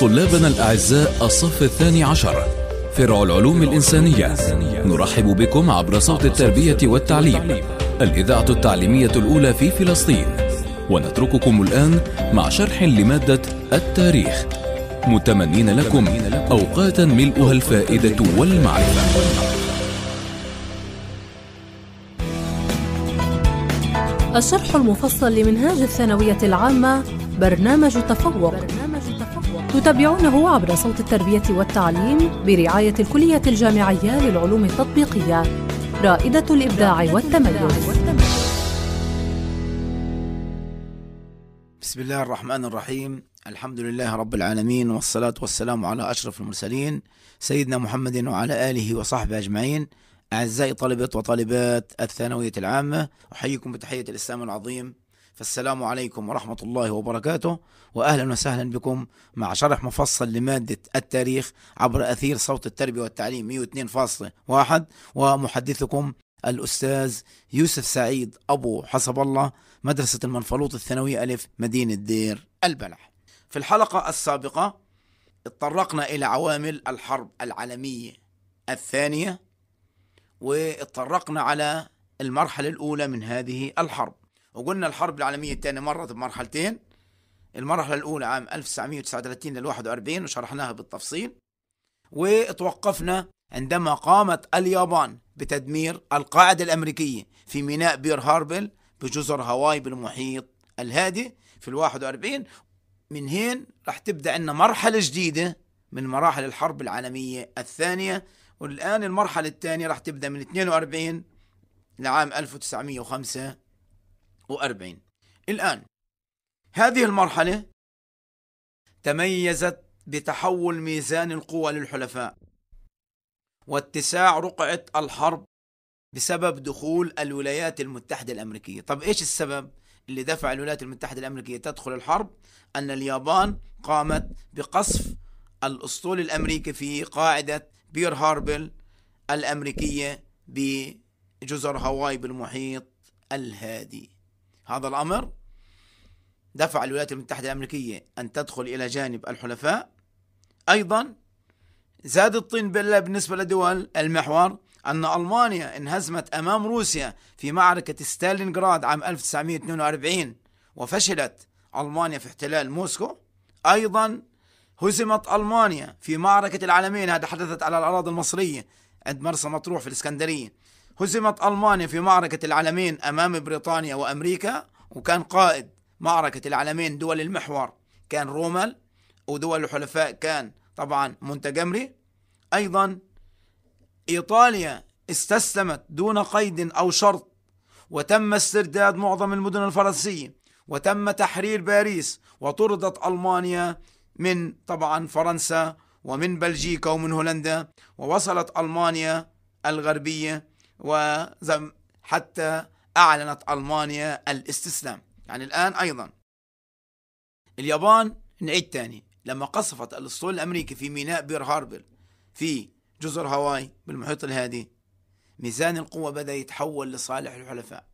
طلابنا الأعزاء الصف الثاني عشر فرع العلوم الإنسانية نرحب بكم عبر صوت التربية والتعليم الإذاعة التعليمية الأولى في فلسطين ونترككم الآن مع شرح لمادة التاريخ متمنين لكم أوقاتا ملؤها الفائدة والمعرفة الشرح المفصل لمنهاج الثانوية العامة برنامج تفوق تتابعونه عبر صوت التربية والتعليم برعاية الكلية الجامعية للعلوم التطبيقية رائدة الإبداع والتميز بسم الله الرحمن الرحيم الحمد لله رب العالمين والصلاة والسلام على أشرف المرسلين سيدنا محمد وعلى آله وصحبه أجمعين أعزائي طلبة وطالبات الثانوية العامة أحييكم بتحية الإسلام العظيم فالسلام عليكم ورحمة الله وبركاته وأهلا وسهلا بكم مع شرح مفصل لمادة التاريخ عبر أثير صوت التربية والتعليم 102.1 ومحدثكم الأستاذ يوسف سعيد أبو حسب الله مدرسة المنفلوط الثانوية ألف مدينة دير البلح في الحلقة السابقة اتطرقنا إلى عوامل الحرب العالمية الثانية واتطرقنا على المرحلة الأولى من هذه الحرب وقلنا الحرب العالمية الثانية مرت بمرحلتين المرحلة الأولى عام 1939 لل 41 وشرحناها بالتفصيل وتوقفنا عندما قامت اليابان بتدمير القاعدة الأمريكية في ميناء بير هاربل بجزر هاواي بالمحيط الهادي في ال 41 من هين راح تبدأ عندنا مرحلة جديدة من مراحل الحرب العالمية الثانية والآن المرحلة الثانية راح تبدأ من 42 لعام 1945 1940 الآن هذه المرحلة تميزت بتحول ميزان القوى للحلفاء واتساع رقعة الحرب بسبب دخول الولايات المتحدة الأمريكية طب إيش السبب اللي دفع الولايات المتحدة الأمريكية تدخل الحرب أن اليابان قامت بقصف الأسطول الأمريكي في قاعدة بير هاربل الأمريكية بجزر هاواي بالمحيط الهادي هذا الأمر دفع الولايات المتحدة الأمريكية أن تدخل إلى جانب الحلفاء أيضا زاد الطين بلة بالنسبة لدول المحور أن ألمانيا انهزمت أمام روسيا في معركة ستالينغراد عام 1942 وفشلت ألمانيا في احتلال موسكو أيضا هزمت ألمانيا في معركة العالمين هذا حدثت على الأراضي المصرية عند مرسى مطروح في الإسكندرية هزمت ألمانيا في معركة العلمين أمام بريطانيا وأمريكا وكان قائد معركة العلمين دول المحور كان رومل ودول الحلفاء كان طبعا منتجمري أيضا إيطاليا استسلمت دون قيد أو شرط وتم استرداد معظم المدن الفرنسية وتم تحرير باريس وطردت ألمانيا من طبعا فرنسا ومن بلجيكا ومن هولندا ووصلت ألمانيا الغربية وحتى حتى أعلنت ألمانيا الاستسلام يعني الآن أيضا اليابان نعيد تاني لما قصفت الأسطول الأمريكي في ميناء بير هاربر في جزر هاواي بالمحيط الهادي ميزان القوة بدأ يتحول لصالح الحلفاء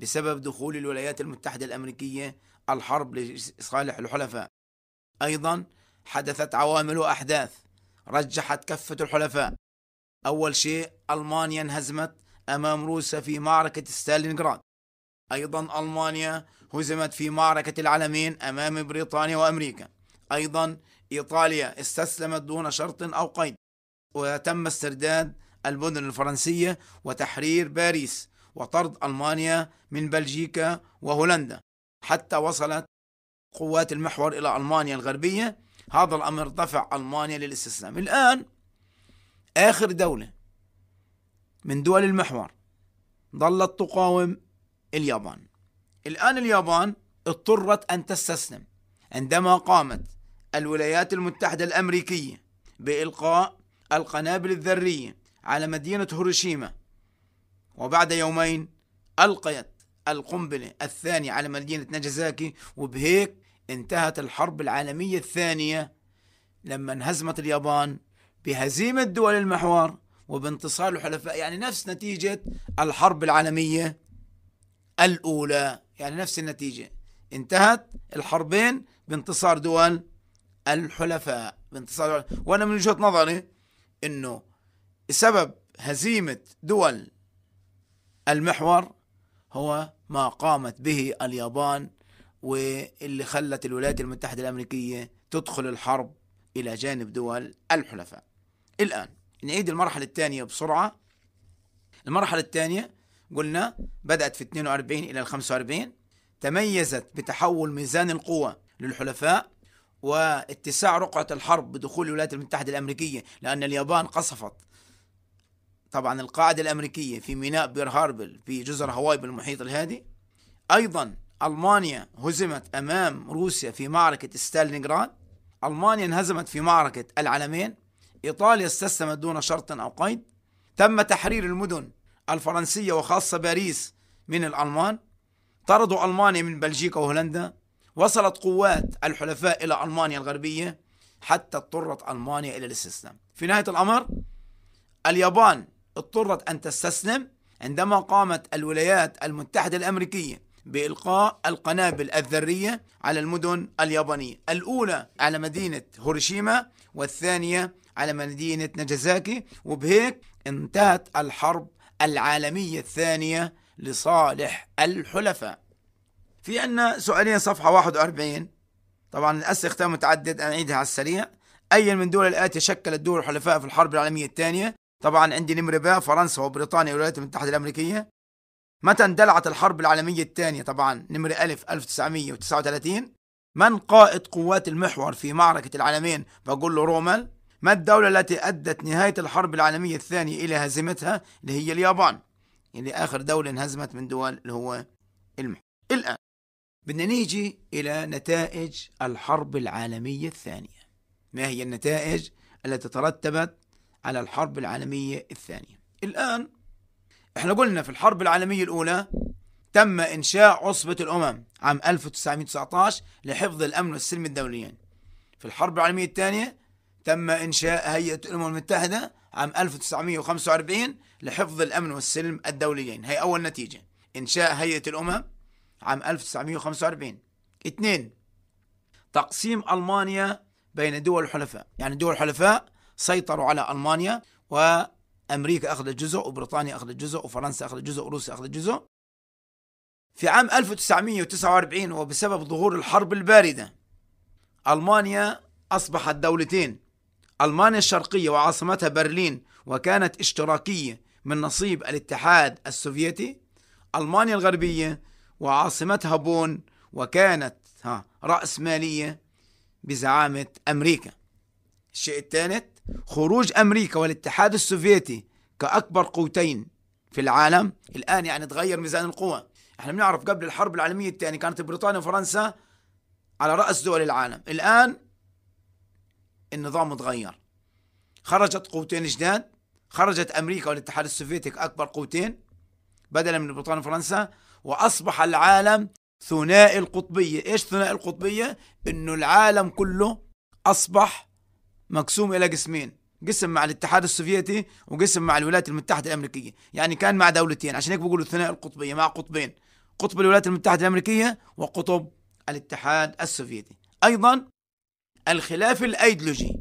بسبب دخول الولايات المتحدة الأمريكية الحرب لصالح الحلفاء أيضا حدثت عوامل وأحداث رجحت كفة الحلفاء أول شيء ألمانيا انهزمت أمام روسيا في معركة ستالينغراد أيضا ألمانيا هزمت في معركة العلمين أمام بريطانيا وأمريكا أيضا إيطاليا استسلمت دون شرط أو قيد وتم استرداد المدن الفرنسية وتحرير باريس وطرد ألمانيا من بلجيكا وهولندا حتى وصلت قوات المحور إلى ألمانيا الغربية هذا الأمر دفع ألمانيا للاستسلام الآن آخر دولة من دول المحور ظلت تقاوم اليابان الآن اليابان اضطرت أن تستسلم عندما قامت الولايات المتحدة الأمريكية بإلقاء القنابل الذرية على مدينة هيروشيما وبعد يومين ألقيت القنبلة الثانية على مدينة ناجازاكي وبهيك انتهت الحرب العالمية الثانية لما انهزمت اليابان بهزيمة دول المحور وبانتصار الحلفاء يعني نفس نتيجة الحرب العالمية الأولى يعني نفس النتيجة انتهت الحربين بانتصار دول الحلفاء بانتصار دول. وأنا من وجهة نظري أنه سبب هزيمة دول المحور هو ما قامت به اليابان واللي خلت الولايات المتحدة الأمريكية تدخل الحرب إلى جانب دول الحلفاء الآن نعيد المرحلة الثانية بسرعة المرحلة الثانية قلنا بدأت في 42 إلى 45 تميزت بتحول ميزان القوى للحلفاء واتساع رقعة الحرب بدخول الولايات المتحدة الأمريكية لأن اليابان قصفت طبعا القاعدة الأمريكية في ميناء بير هاربل في جزر هاواي بالمحيط الهادي أيضا ألمانيا هزمت أمام روسيا في معركة ستالينغراد ألمانيا انهزمت في معركة العلمين إيطاليا استسلمت دون شرط أو قيد تم تحرير المدن الفرنسية وخاصة باريس من الألمان طردوا ألمانيا من بلجيكا وهولندا وصلت قوات الحلفاء إلى ألمانيا الغربية حتى اضطرت ألمانيا إلى الاستسلام في نهاية الأمر اليابان اضطرت أن تستسلم عندما قامت الولايات المتحدة الأمريكية بإلقاء القنابل الذرية على المدن اليابانية الأولى على مدينة هيروشيما والثانية على مدينة نجازاكي وبهيك انتهت الحرب العالمية الثانية لصالح الحلفاء في عنا سؤالين صفحة 41 طبعا الأسئلة اختيار متعدد أنا أعيدها على السريع أي من دول الآتية شكلت دول الحلفاء في الحرب العالمية الثانية طبعا عندي نمرة باء فرنسا وبريطانيا والولايات المتحدة الأمريكية متى اندلعت الحرب العالمية الثانية طبعا نمرة ألف 1939 من قائد قوات المحور في معركة العالمين بقول له رومل ما الدولة التي أدت نهاية الحرب العالمية الثانية إلى هزيمتها اللي هي اليابان اللي يعني آخر دولة انهزمت من دول اللي هو المحور الآن بدنا نيجي إلى نتائج الحرب العالمية الثانية ما هي النتائج التي ترتبت على الحرب العالمية الثانية الآن احنا قلنا في الحرب العالمية الأولى تم إنشاء عصبة الأمم عام 1919 لحفظ الأمن والسلم الدوليين في الحرب العالمية الثانية تم إنشاء هيئة الأمم المتحدة عام 1945 لحفظ الأمن والسلم الدوليين هي أول نتيجة إنشاء هيئة الأمم عام 1945 اثنين تقسيم ألمانيا بين دول الحلفاء يعني دول الحلفاء سيطروا على ألمانيا وأمريكا أخذت جزء وبريطانيا أخذت جزء وفرنسا أخذت جزء وروسيا أخذت جزء في عام 1949 وبسبب ظهور الحرب الباردة ألمانيا أصبحت دولتين ألمانيا الشرقية وعاصمتها برلين وكانت اشتراكية من نصيب الاتحاد السوفيتي ألمانيا الغربية وعاصمتها بون وكانت ها رأسمالية بزعامة أمريكا الشيء الثالث خروج أمريكا والاتحاد السوفيتي كأكبر قوتين في العالم الآن يعني تغير ميزان القوى احنا بنعرف قبل الحرب العالمية الثانية كانت بريطانيا وفرنسا على رأس دول العالم الآن النظام اتغير خرجت قوتين جداد خرجت أمريكا والاتحاد السوفيتي أكبر قوتين بدلا من بريطانيا وفرنسا وأصبح العالم ثنائي القطبية إيش ثنائي القطبية؟ إنه العالم كله أصبح مقسوم إلى قسمين قسم مع الاتحاد السوفيتي وقسم مع الولايات المتحدة الأمريكية يعني كان مع دولتين عشان هيك بيقولوا الثنائي القطبية مع قطبين قطب الولايات المتحدة الأمريكية وقطب الاتحاد السوفيتي أيضا الخلاف الايديولوجي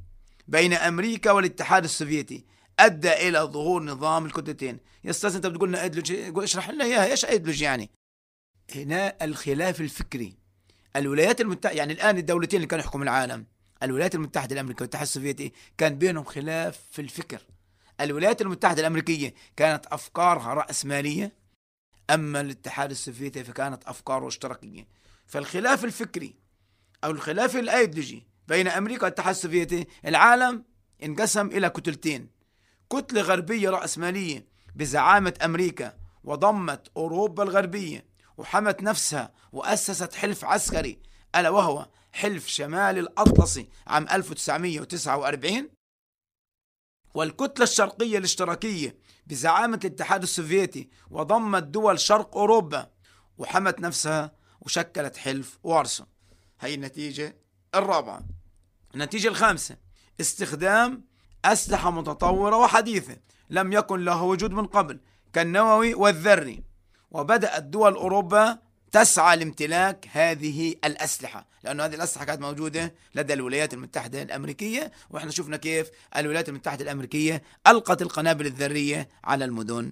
بين امريكا والاتحاد السوفيتي ادى الى ظهور نظام الكتلتين يا استاذ انت بتقول لنا ايديولوجي اشرح لنا اياها ايش ايديولوجي يعني هنا الخلاف الفكري الولايات المتحده يعني الان الدولتين اللي كانوا يحكموا العالم الولايات المتحده الامريكيه والاتحاد السوفيتي كان بينهم خلاف في الفكر الولايات المتحده الامريكيه كانت افكارها راسماليه اما الاتحاد السوفيتي فكانت افكاره اشتراكيه فالخلاف الفكري او الخلاف الايديولوجي بين أمريكا والاتحاد السوفيتي العالم انقسم إلى كتلتين كتلة غربية رأسمالية بزعامة أمريكا وضمت أوروبا الغربية وحمت نفسها وأسست حلف عسكري ألا وهو حلف شمال الأطلسي عام 1949 والكتلة الشرقية الاشتراكية بزعامة الاتحاد السوفيتي وضمت دول شرق أوروبا وحمت نفسها وشكلت حلف وارسو هي النتيجة الرابعة النتيجة الخامسة استخدام أسلحة متطورة وحديثة لم يكن لها وجود من قبل كالنووي والذري وبدأت دول أوروبا تسعى لامتلاك هذه الأسلحة لأنه هذه الأسلحة كانت موجودة لدى الولايات المتحدة الأمريكية وإحنا شفنا كيف الولايات المتحدة الأمريكية ألقت القنابل الذرية على المدن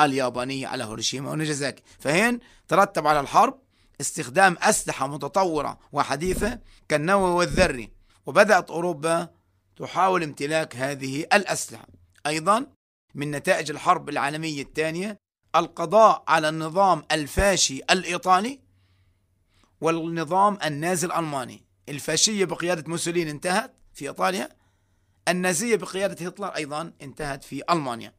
اليابانية على هيروشيما ونجازاكي فهين ترتب على الحرب استخدام أسلحة متطورة وحديثة كالنووي والذري وبدأت أوروبا تحاول امتلاك هذه الأسلحة أيضا من نتائج الحرب العالمية الثانية القضاء على النظام الفاشي الإيطالي والنظام النازي الألماني الفاشية بقيادة موسولين انتهت في إيطاليا النازية بقيادة هتلر أيضا انتهت في ألمانيا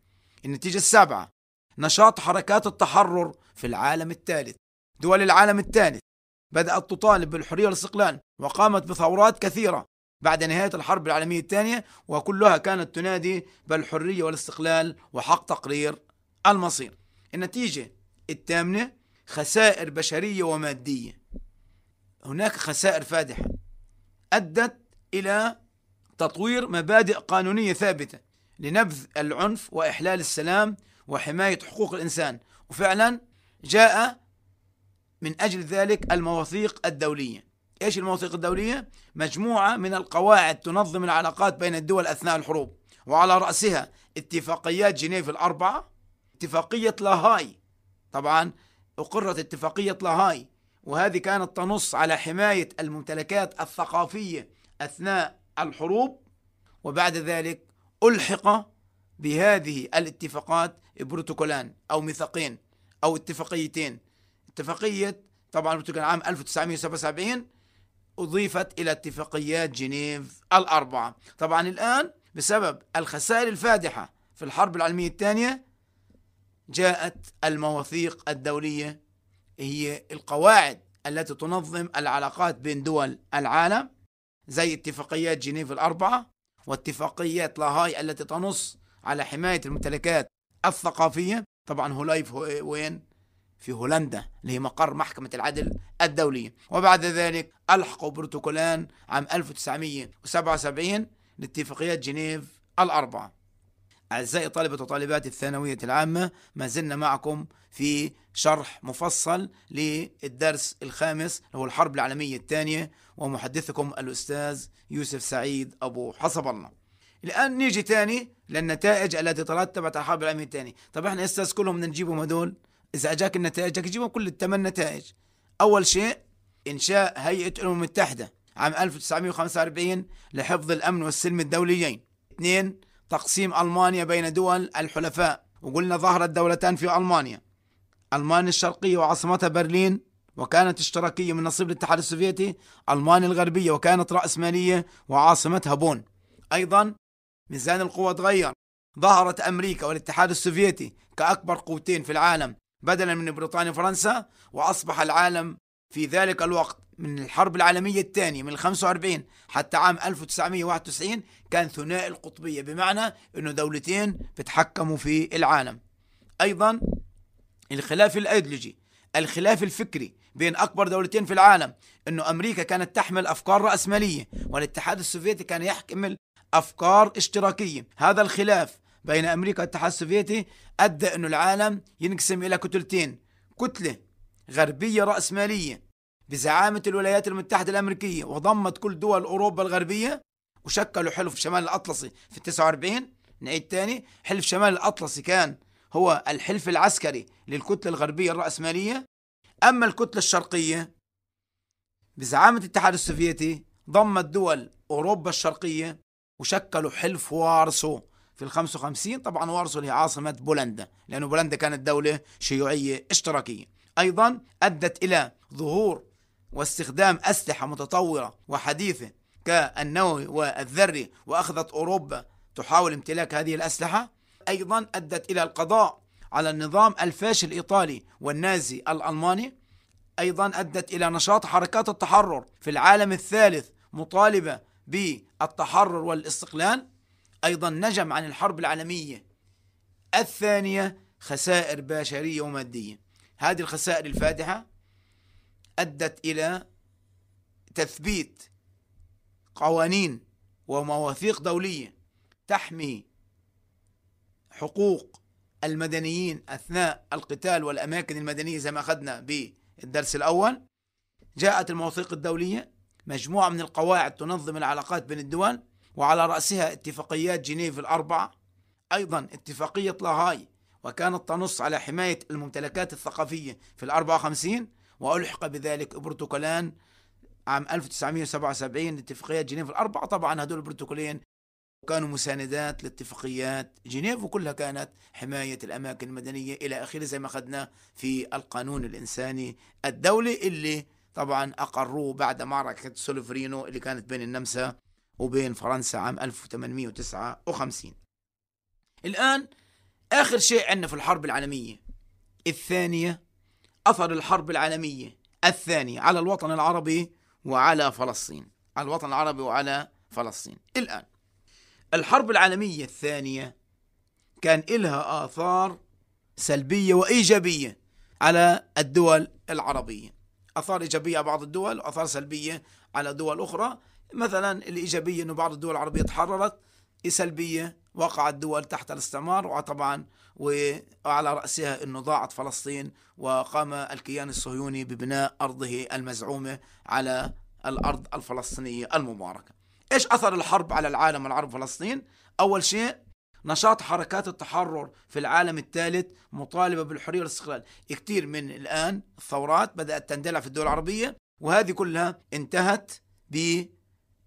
النتيجة السابعة نشاط حركات التحرر في العالم الثالث دول العالم الثالث بدأت تطالب بالحرية والاستقلال وقامت بثورات كثيرة بعد نهاية الحرب العالمية الثانية وكلها كانت تنادي بالحرية والاستقلال وحق تقرير المصير النتيجة الثامنة خسائر بشرية ومادية هناك خسائر فادحة أدت إلى تطوير مبادئ قانونية ثابتة لنبذ العنف وإحلال السلام وحماية حقوق الإنسان وفعلا جاء من أجل ذلك المواثيق الدولية ايش المواثيق الدولية؟ مجموعة من القواعد تنظم العلاقات بين الدول اثناء الحروب وعلى رأسها اتفاقيات جنيف الأربعة اتفاقية لاهاي طبعا أقرت اتفاقية لاهاي وهذه كانت تنص على حماية الممتلكات الثقافية أثناء الحروب وبعد ذلك ألحق بهذه الاتفاقات بروتوكولان أو ميثاقين أو اتفاقيتين اتفاقية طبعا بروتوكول عام 1977 أضيفت إلى اتفاقيات جنيف الأربعة طبعا الآن بسبب الخسائر الفادحة في الحرب العالمية الثانية جاءت المواثيق الدولية هي القواعد التي تنظم العلاقات بين دول العالم زي اتفاقيات جنيف الأربعة واتفاقيات لاهاي التي تنص على حماية الممتلكات الثقافية طبعا هولايف وين في هولندا اللي هي مقر محكمة العدل الدولية وبعد ذلك ألحقوا بروتوكولان عام 1977 لاتفاقيات جنيف الأربعة أعزائي طالبة وطالبات الثانوية العامة ما زلنا معكم في شرح مفصل للدرس الخامس هو الحرب العالمية الثانية ومحدثكم الأستاذ يوسف سعيد أبو حسب الله الآن نيجي تاني للنتائج التي ترتبت على الحرب العالمية الثانية طب احنا استاذ كلهم نجيبهم هدول إذا أجاك النتائج تجيبهم كل الثمان نتائج أول شيء إنشاء هيئة الأمم المتحدة عام 1945 لحفظ الأمن والسلم الدوليين اثنين تقسيم ألمانيا بين دول الحلفاء وقلنا ظهرت دولتان في ألمانيا ألمانيا الشرقية وعاصمتها برلين وكانت اشتراكية من نصيب الاتحاد السوفيتي ألمانيا الغربية وكانت رأسمالية وعاصمتها بون أيضا ميزان القوى تغير ظهرت أمريكا والاتحاد السوفيتي كأكبر قوتين في العالم بدلا من بريطانيا وفرنسا وأصبح العالم في ذلك الوقت من الحرب العالمية الثانية من 45 حتى عام 1991 كان ثنائي القطبية بمعنى أنه دولتين بتحكموا في العالم أيضا الخلاف الأيديولوجي الخلاف الفكري بين أكبر دولتين في العالم أنه أمريكا كانت تحمل أفكار رأسمالية والاتحاد السوفيتي كان يحمل أفكار اشتراكية هذا الخلاف بين أمريكا والاتحاد السوفيتي أدى أن العالم ينقسم إلى كتلتين كتلة غربية رأسمالية بزعامة الولايات المتحدة الأمريكية وضمت كل دول أوروبا الغربية وشكلوا حلف شمال الأطلسي في 49 نعيد تاني حلف شمال الأطلسي كان هو الحلف العسكري للكتلة الغربية الرأسمالية أما الكتلة الشرقية بزعامة الاتحاد السوفيتي ضمت دول أوروبا الشرقية وشكلوا حلف وارسو في ال 55 طبعا وارسو هي عاصمة بولندا لأن بولندا كانت دولة شيوعية اشتراكية أيضا أدت إلى ظهور واستخدام أسلحة متطورة وحديثة كالنووي والذري وأخذت أوروبا تحاول امتلاك هذه الأسلحة أيضا أدت إلى القضاء على النظام الفاشل الإيطالي والنازي الألماني أيضا أدت إلى نشاط حركات التحرر في العالم الثالث مطالبة بالتحرر والاستقلال أيضا نجم عن الحرب العالمية الثانية خسائر بشرية ومادية هذه الخسائر الفادحة أدت إلى تثبيت قوانين ومواثيق دولية تحمي حقوق المدنيين أثناء القتال والأماكن المدنية زي ما أخذنا بالدرس الأول جاءت المواثيق الدولية مجموعة من القواعد تنظم العلاقات بين الدول وعلى رأسها اتفاقيات جنيف الأربعة أيضا اتفاقية لاهاي وكانت تنص على حماية الممتلكات الثقافية في الأربعة وخمسين وألحق بذلك بروتوكولان عام 1977 اتفاقية جنيف الأربعة طبعا هدول البروتوكولين كانوا مساندات لاتفاقيات جنيف وكلها كانت حماية الأماكن المدنية إلى آخره زي ما أخذنا في القانون الإنساني الدولي اللي طبعا أقروه بعد معركة سولفرينو اللي كانت بين النمسا وبين فرنسا عام 1859 الآن آخر شيء عندنا في الحرب العالمية الثانية أثر الحرب العالمية الثانية على الوطن العربي وعلى فلسطين على الوطن العربي وعلى فلسطين الآن الحرب العالمية الثانية كان إلها آثار سلبية وإيجابية على الدول العربية آثار إيجابية على بعض الدول وآثار سلبية على دول أخرى مثلا الإيجابية أنه بعض الدول العربية تحررت سلبية وقعت دول تحت الاستعمار وطبعا وعلى رأسها أنه ضاعت فلسطين وقام الكيان الصهيوني ببناء أرضه المزعومة على الأرض الفلسطينية المباركة إيش أثر الحرب على العالم العربي فلسطين؟ أول شيء نشاط حركات التحرر في العالم الثالث مطالبة بالحرية والاستقلال كثير من الآن الثورات بدأت تندلع في الدول العربية وهذه كلها انتهت ب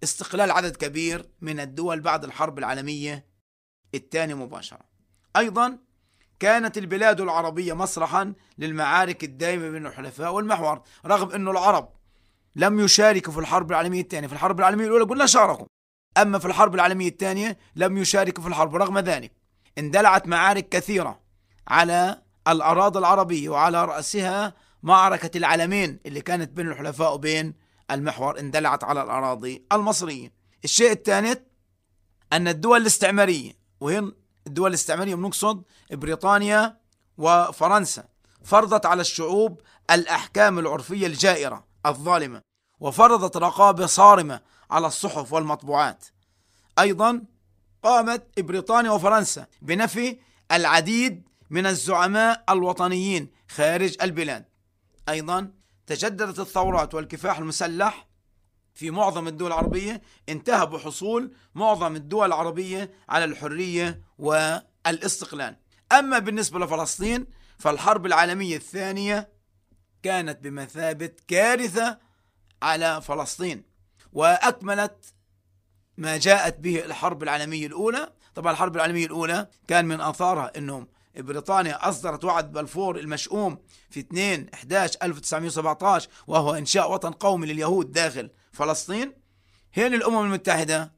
استقلال عدد كبير من الدول بعد الحرب العالمية الثانية مباشرة أيضا كانت البلاد العربية مسرحا للمعارك الدائمة بين الحلفاء والمحور رغم أن العرب لم يشاركوا في الحرب العالمية الثانية في الحرب العالمية الأولى قلنا شاركوا أما في الحرب العالمية الثانية لم يشاركوا في الحرب رغم ذلك اندلعت معارك كثيرة على الأراضي العربية وعلى رأسها معركة العلمين اللي كانت بين الحلفاء وبين المحور اندلعت على الأراضي المصرية الشيء الثالث أن الدول الاستعمارية وهي الدول الاستعمارية بنقصد بريطانيا وفرنسا فرضت على الشعوب الأحكام العرفية الجائرة الظالمة وفرضت رقابة صارمة على الصحف والمطبوعات أيضا قامت بريطانيا وفرنسا بنفي العديد من الزعماء الوطنيين خارج البلاد أيضا تجددت الثورات والكفاح المسلح في معظم الدول العربية انتهى بحصول معظم الدول العربية على الحرية والاستقلال أما بالنسبة لفلسطين فالحرب العالمية الثانية كانت بمثابة كارثة على فلسطين وأكملت ما جاءت به الحرب العالمية الأولى طبعا الحرب العالمية الأولى كان من أثارها أنهم بريطانيا أصدرت وعد بلفور المشؤوم في 2 11 1917 وهو إنشاء وطن قومي لليهود داخل فلسطين هنا الأمم المتحدة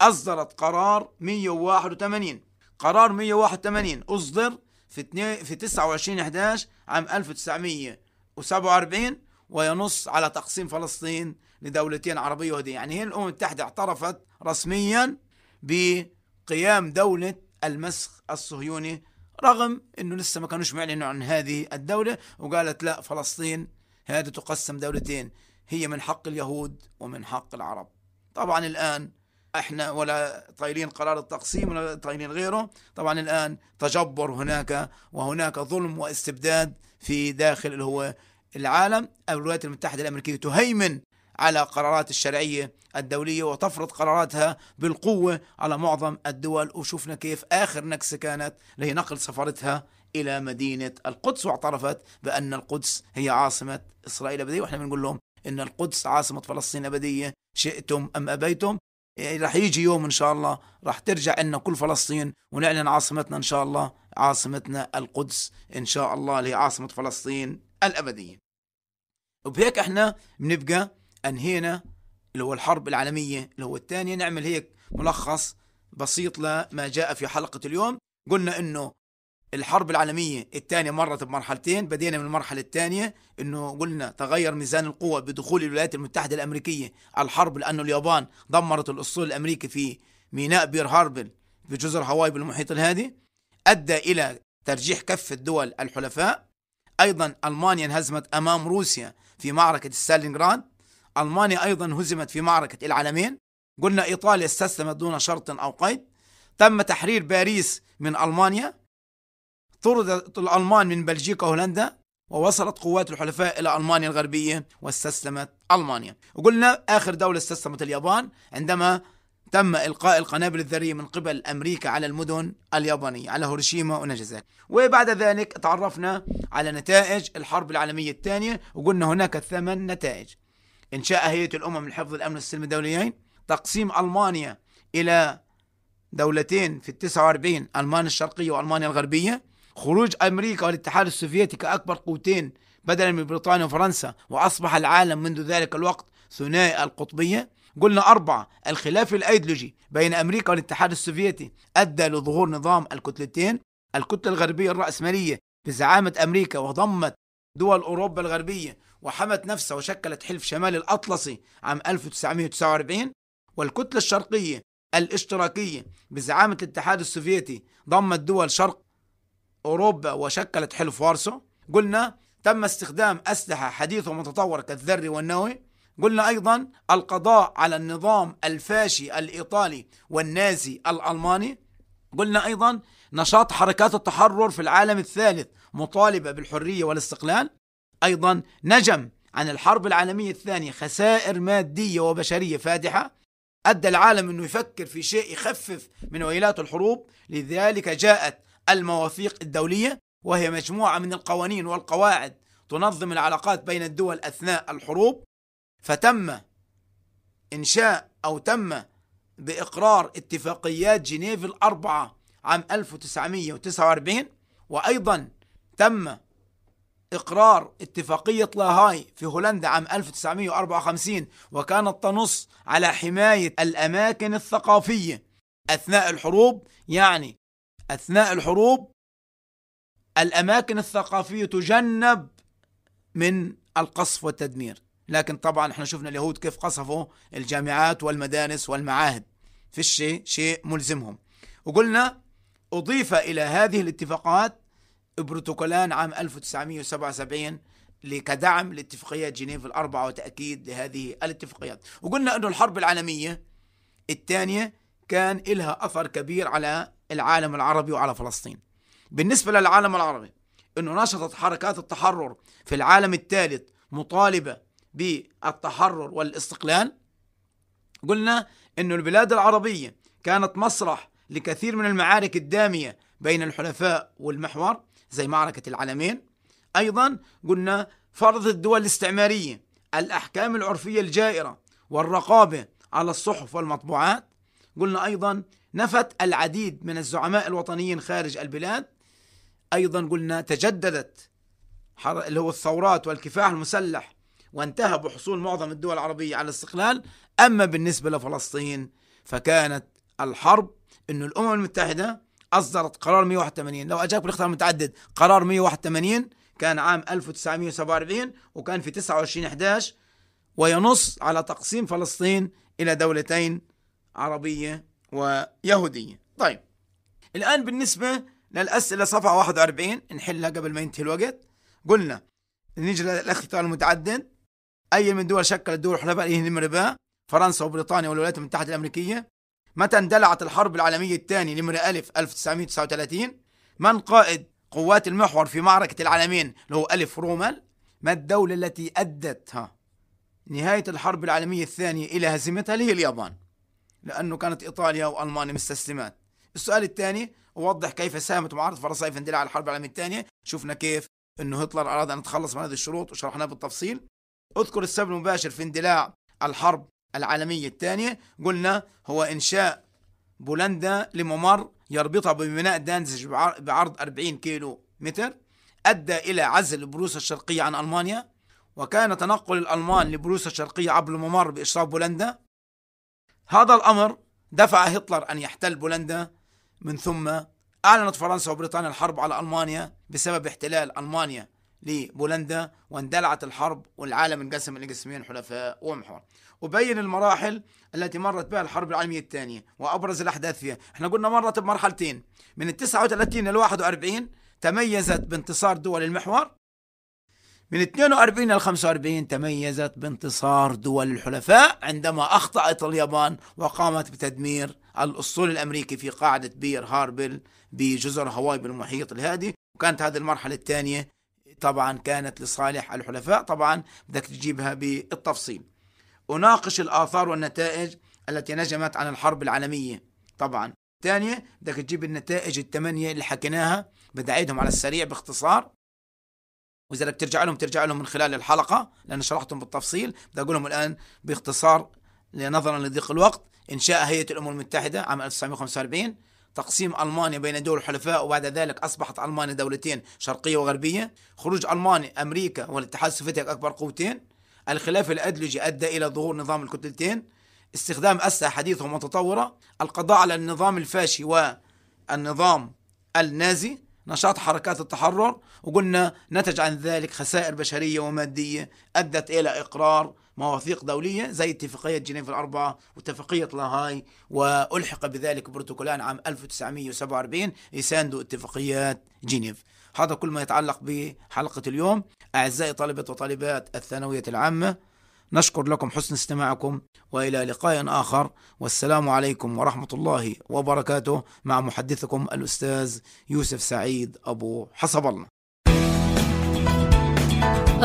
أصدرت قرار 181 قرار 181 أصدر في في 29 11 عام 1947 وينص على تقسيم فلسطين لدولتين عربية ويهودية يعني هنا الأمم المتحدة اعترفت رسميا بقيام دولة المسخ الصهيوني رغم أنه لسه ما كانوش معلنوا عن هذه الدولة وقالت لا فلسطين هذه تقسم دولتين هي من حق اليهود ومن حق العرب طبعا الآن احنا ولا طايلين قرار التقسيم ولا طايلين غيره طبعا الآن تجبر هناك وهناك ظلم واستبداد في داخل اللي هو العالم الولايات المتحدة الأمريكية تهيمن على قرارات الشرعية الدولية وتفرض قراراتها بالقوة على معظم الدول وشفنا كيف آخر نكسة كانت اللي هي نقل سفارتها إلى مدينة القدس واعترفت بأن القدس هي عاصمة إسرائيل أبدية وإحنا بنقول لهم إن القدس عاصمة فلسطين أبدية شئتم أم أبيتم يعني رح يجي يوم إن شاء الله رح ترجع لنا كل فلسطين ونعلن عاصمتنا إن شاء الله عاصمتنا القدس إن شاء الله اللي هي عاصمة فلسطين الأبدية وبهيك إحنا بنبقى أنهينا اللي هو الحرب العالمية اللي هو الثانية نعمل هيك ملخص بسيط لما جاء في حلقة اليوم قلنا أنه الحرب العالمية الثانية مرت بمرحلتين بدينا من المرحلة الثانية أنه قلنا تغير ميزان القوة بدخول الولايات المتحدة الأمريكية على الحرب لأنه اليابان دمرت الأسطول الأمريكي في ميناء بير هاربل بجزر هاواي بالمحيط الهادي أدى إلى ترجيح كفة دول الحلفاء أيضا ألمانيا انهزمت أمام روسيا في معركة ستالينغراد ألمانيا أيضا هزمت في معركة العالمين قلنا إيطاليا استسلمت دون شرط أو قيد تم تحرير باريس من ألمانيا طردت الألمان من بلجيكا وهولندا ووصلت قوات الحلفاء إلى ألمانيا الغربية واستسلمت ألمانيا وقلنا آخر دولة استسلمت اليابان عندما تم إلقاء القنابل الذرية من قبل أمريكا على المدن اليابانية على هيروشيما وناجازاكي وبعد ذلك تعرفنا على نتائج الحرب العالمية الثانية وقلنا هناك ثمان نتائج إنشاء هيئة الأمم لحفظ الأمن السلمي الدوليين تقسيم ألمانيا إلى دولتين في التسعة واربعين ألمانيا الشرقية وألمانيا الغربية خروج أمريكا والاتحاد السوفيتي كأكبر قوتين بدلا من بريطانيا وفرنسا وأصبح العالم منذ ذلك الوقت ثنائي القطبية قلنا أربعة الخلاف الأيديولوجي بين أمريكا والاتحاد السوفيتي أدى لظهور نظام الكتلتين الكتلة الغربية الرأسمالية بزعامة أمريكا وضمت دول أوروبا الغربية وحمت نفسها وشكلت حلف شمال الأطلسي عام 1949 والكتلة الشرقية الاشتراكية بزعامة الاتحاد السوفيتي ضمت دول شرق أوروبا وشكلت حلف وارسو قلنا تم استخدام أسلحة حديثة ومتطورة كالذري والنووي قلنا أيضا القضاء على النظام الفاشي الإيطالي والنازي الألماني قلنا أيضا نشاط حركات التحرر في العالم الثالث مطالبة بالحرية والاستقلال أيضا نجم عن الحرب العالمية الثانية خسائر مادية وبشرية فادحة أدى العالم أنه يفكر في شيء يخفف من ويلات الحروب لذلك جاءت المواثيق الدولية وهي مجموعة من القوانين والقواعد تنظم العلاقات بين الدول أثناء الحروب فتم إنشاء أو تم بإقرار اتفاقيات جنيف الأربعة عام 1949 وأيضا تم إقرار اتفاقية لاهاي في هولندا عام 1954 وكانت تنص على حماية الأماكن الثقافية أثناء الحروب يعني أثناء الحروب الأماكن الثقافية تجنب من القصف والتدمير لكن طبعا احنا شفنا اليهود كيف قصفوا الجامعات والمدارس والمعاهد في الشيء شيء ملزمهم وقلنا أضيف إلى هذه الاتفاقات بروتوكولان عام 1977 كدعم لاتفاقية جنيف الأربعة وتأكيد لهذه الاتفاقيات وقلنا أن الحرب العالمية الثانية كان إلها أثر كبير على العالم العربي وعلى فلسطين بالنسبة للعالم العربي أنه نشطت حركات التحرر في العالم الثالث مطالبة بالتحرر والاستقلال قلنا أن البلاد العربية كانت مسرح لكثير من المعارك الدامية بين الحلفاء والمحور زي معركة العلمين أيضا قلنا فرض الدول الاستعمارية الأحكام العرفية الجائرة والرقابة على الصحف والمطبوعات قلنا أيضا نفت العديد من الزعماء الوطنيين خارج البلاد أيضا قلنا تجددت اللي هو الثورات والكفاح المسلح وانتهى بحصول معظم الدول العربية على الاستقلال أما بالنسبة لفلسطين فكانت الحرب أن الأمم المتحدة أصدرت قرار 181 لو أجاك بالاختيار المتعدد قرار 181 كان عام 1947 وكان في 29 11 وينص على تقسيم فلسطين إلى دولتين عربية ويهودية طيب الآن بالنسبة للأسئلة صفحة 41 نحلها قبل ما ينتهي الوقت قلنا نيجي للاختيار المتعدد أي من دول شكلت دول حلفاء اليه فرنسا وبريطانيا والولايات المتحدة الأمريكية متى اندلعت الحرب العالمية الثانية نمرة ألف 1939 من قائد قوات المحور في معركة العالمين اللي هو ألف رومل ما الدولة التي أدت ها نهاية الحرب العالمية الثانية إلى هزيمتها اللي هي اليابان لأنه كانت إيطاليا وألمانيا مستسلمات السؤال الثاني أوضح كيف ساهمت معارضة فرنسا في اندلاع الحرب العالمية الثانية شفنا كيف أنه هتلر أراد أن يتخلص من هذه الشروط وشرحناه بالتفصيل اذكر السبب المباشر في اندلاع الحرب العالمية الثانية قلنا هو إنشاء بولندا لممر يربطها بميناء دانزج بعرض 40 كيلو متر أدى إلى عزل بروسيا الشرقية عن ألمانيا وكان تنقل الألمان لبروسيا الشرقية عبر الممر بإشراف بولندا هذا الأمر دفع هتلر أن يحتل بولندا من ثم أعلنت فرنسا وبريطانيا الحرب على ألمانيا بسبب احتلال ألمانيا لبولندا واندلعت الحرب والعالم انقسم الى قسمين حلفاء ومحور وبين المراحل التي مرت بها الحرب العالمية الثانية وأبرز الأحداث فيها احنا قلنا مرت بمرحلتين من ال 39 ل 41 تميزت بانتصار دول المحور من 42 ل 45 تميزت بانتصار دول الحلفاء عندما أخطأت اليابان وقامت بتدمير الأسطول الأمريكي في قاعدة بير هاربل بجزر هاواي بالمحيط الهادي وكانت هذه المرحلة الثانية طبعا كانت لصالح الحلفاء طبعا بدك تجيبها بالتفصيل أناقش الآثار والنتائج التي نجمت عن الحرب العالمية طبعا ثانية بدك تجيب النتائج الثمانية اللي حكيناها بدي أعيدهم على السريع باختصار وإذا بدك ترجع لهم ترجع لهم من خلال الحلقة لأن شرحتهم بالتفصيل بدي أقول لهم الآن باختصار نظرا لضيق الوقت إنشاء هيئة الأمم المتحدة عام 1945 تقسيم ألمانيا بين دول الحلفاء وبعد ذلك أصبحت ألمانيا دولتين شرقية وغربية خروج ألمانيا أمريكا والاتحاد السوفيتي أكبر قوتين الخلاف الأدلجي أدى إلى ظهور نظام الكتلتين استخدام أسلحة حديثة ومتطورة القضاء على النظام الفاشي والنظام النازي نشاط حركات التحرر وقلنا نتج عن ذلك خسائر بشرية ومادية أدت إلى إقرار مواثيق دولية زي اتفاقية جنيف الأربعة واتفاقية لاهاي وألحق بذلك بروتوكولان عام 1947 يساندوا اتفاقيات جنيف هذا كل ما يتعلق بحلقة اليوم أعزائي طالبات وطالبات الثانوية العامة نشكر لكم حسن استماعكم والى لقاء اخر والسلام عليكم ورحمه الله وبركاته مع محدثكم الاستاذ يوسف سعيد ابو حسب الله.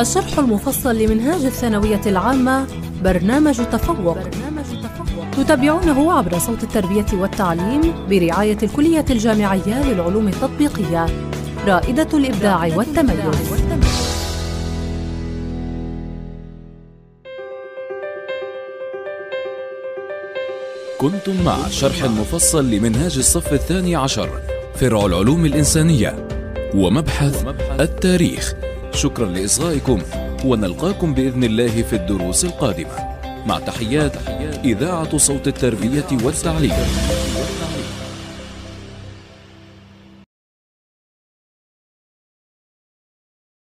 الشرح المفصل لمنهاج الثانويه العامه برنامج تفوق. برنامج تفوق تتابعونه عبر صوت التربيه والتعليم برعايه الكليه الجامعيه للعلوم التطبيقيه رائده الابداع والتميز. كنتم مع شرح مفصل لمنهاج الصف الثاني عشر فرع العلوم الإنسانية ومبحث التاريخ شكرا لإصغائكم ونلقاكم بإذن الله في الدروس القادمة مع تحيات إذاعة صوت التربية والتعليم